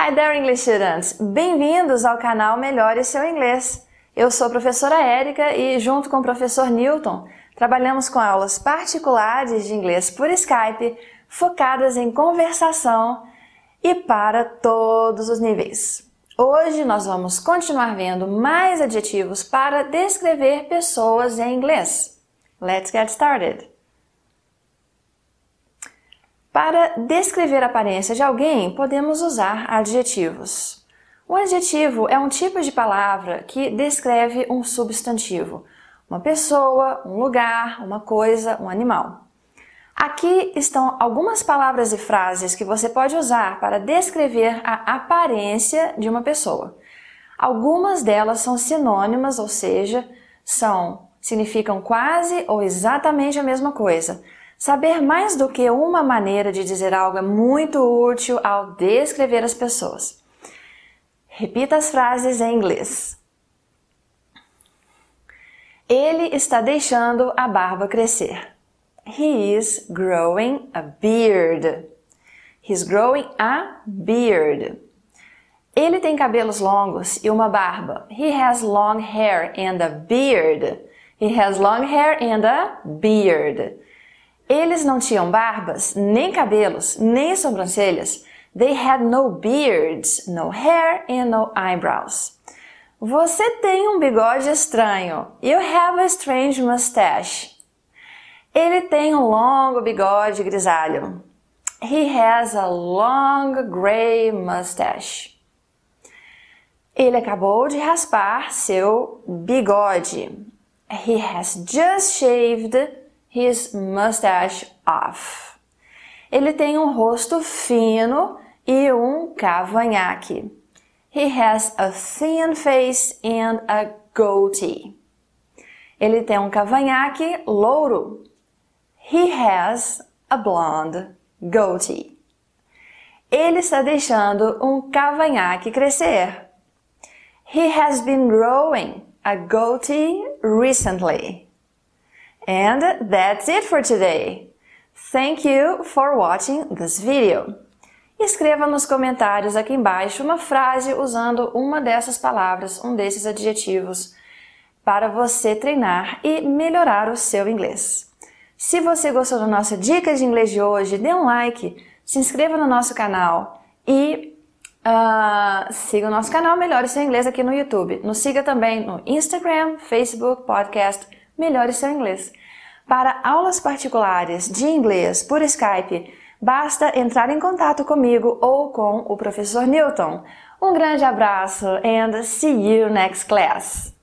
Hi there, English students! Bem-vindos ao canal Melhore Seu Inglês. Eu sou a professora Érica e, junto com o professor Newton, trabalhamos com aulas particulares de inglês por Skype, focadas em conversação e para todos os níveis. Hoje nós vamos continuar vendo mais adjetivos para descrever pessoas em inglês. Let's get started! Para descrever a aparência de alguém, podemos usar adjetivos. Um adjetivo é um tipo de palavra que descreve um substantivo, uma pessoa, um lugar, uma coisa, um animal. Aqui estão algumas palavras e frases que você pode usar para descrever a aparência de uma pessoa. Algumas delas são sinônimas, ou seja, são significam quase ou exatamente a mesma coisa. Saber mais do que uma maneira de dizer algo é muito útil ao descrever as pessoas. Repita as frases em inglês. Ele está deixando a barba crescer. He is growing a beard. He's growing a beard. Ele tem cabelos longos e uma barba. He has long hair and a beard. He has long hair and a beard. Eles não tinham barbas, nem cabelos, nem sobrancelhas. They had no beards, no hair and no eyebrows. Você tem um bigode estranho. You have a strange mustache. Ele tem um longo bigode grisalho. He has a long gray mustache. Ele acabou de raspar seu bigode. He has just shaved his mustache off. Ele tem um rosto fino e um cavanhaque. He has a thin face and a goatee. Ele tem um cavanhaque louro. He has a blonde goatee. Ele está deixando um cavanhaque crescer. He has been growing a goatee recently. And that's it for today. Thank you for watching this video. Escreva nos comentários aqui embaixo uma frase usando uma dessas palavras, um desses adjetivos, para você treinar e melhorar o seu inglês. Se você gostou da nossa dica de inglês de hoje, dê um like, se inscreva no nosso canal e uh, siga o nosso canal Melhore Seu Inglês aqui no YouTube. Nos siga também no Instagram, Facebook, Podcast melhore seu inglês. Para aulas particulares de inglês por Skype, basta entrar em contato comigo ou com o professor Newton. Um grande abraço and see you next class!